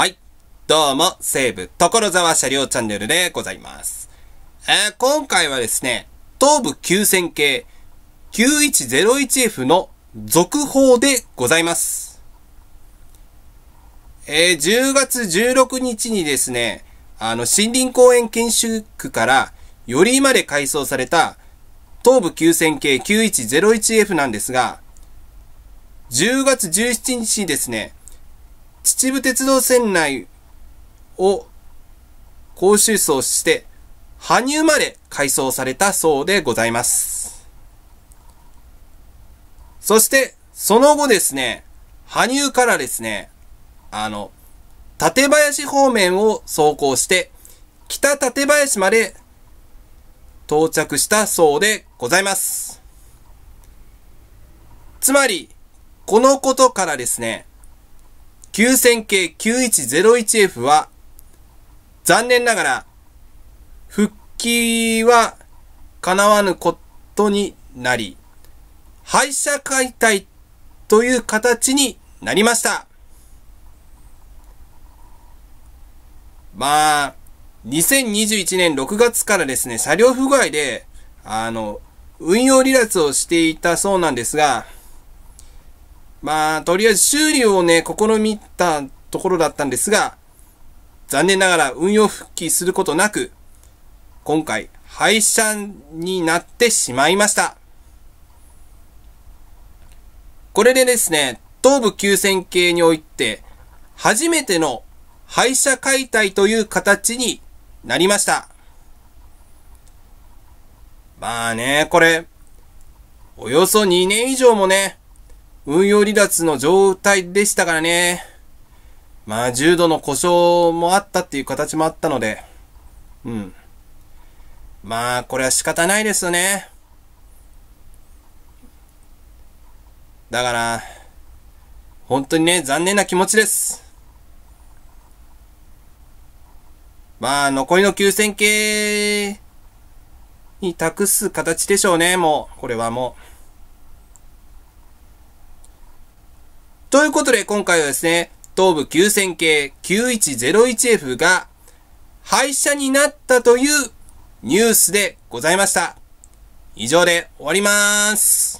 はい。どうも、西武、所沢車両チャンネルでございます。えー、今回はですね、東武9000系 9101F の続報でございます。えー、10月16日にですね、あの、森林公園研修区から、よりまで改装された、東武9000系 9101F なんですが、10月17日にですね、秩父鉄道線内を甲州走して、羽生まで改装されたそうでございます。そして、その後ですね、羽生からですね、あの、館林方面を走行して、北館林まで到着したそうでございます。つまり、このことからですね、9000系 9101F は、残念ながら、復帰は叶わぬことになり、廃車解体という形になりました。まあ、2021年6月からですね、車両不具合で、あの、運用離脱をしていたそうなんですが、まあ、とりあえず修理をね、試みたところだったんですが、残念ながら運用復帰することなく、今回、廃車になってしまいました。これでですね、東部急線系において、初めての廃車解体という形になりました。まあね、これ、およそ2年以上もね、運用離脱の状態でしたからね。まあ、重度の故障もあったっていう形もあったので、うん。まあ、これは仕方ないですよね。だから、本当にね、残念な気持ちです。まあ、残りの9000系に託す形でしょうね、もう。これはもう。ということで、今回はですね、東部9000系 9101F が廃車になったというニュースでございました。以上で終わりまーす。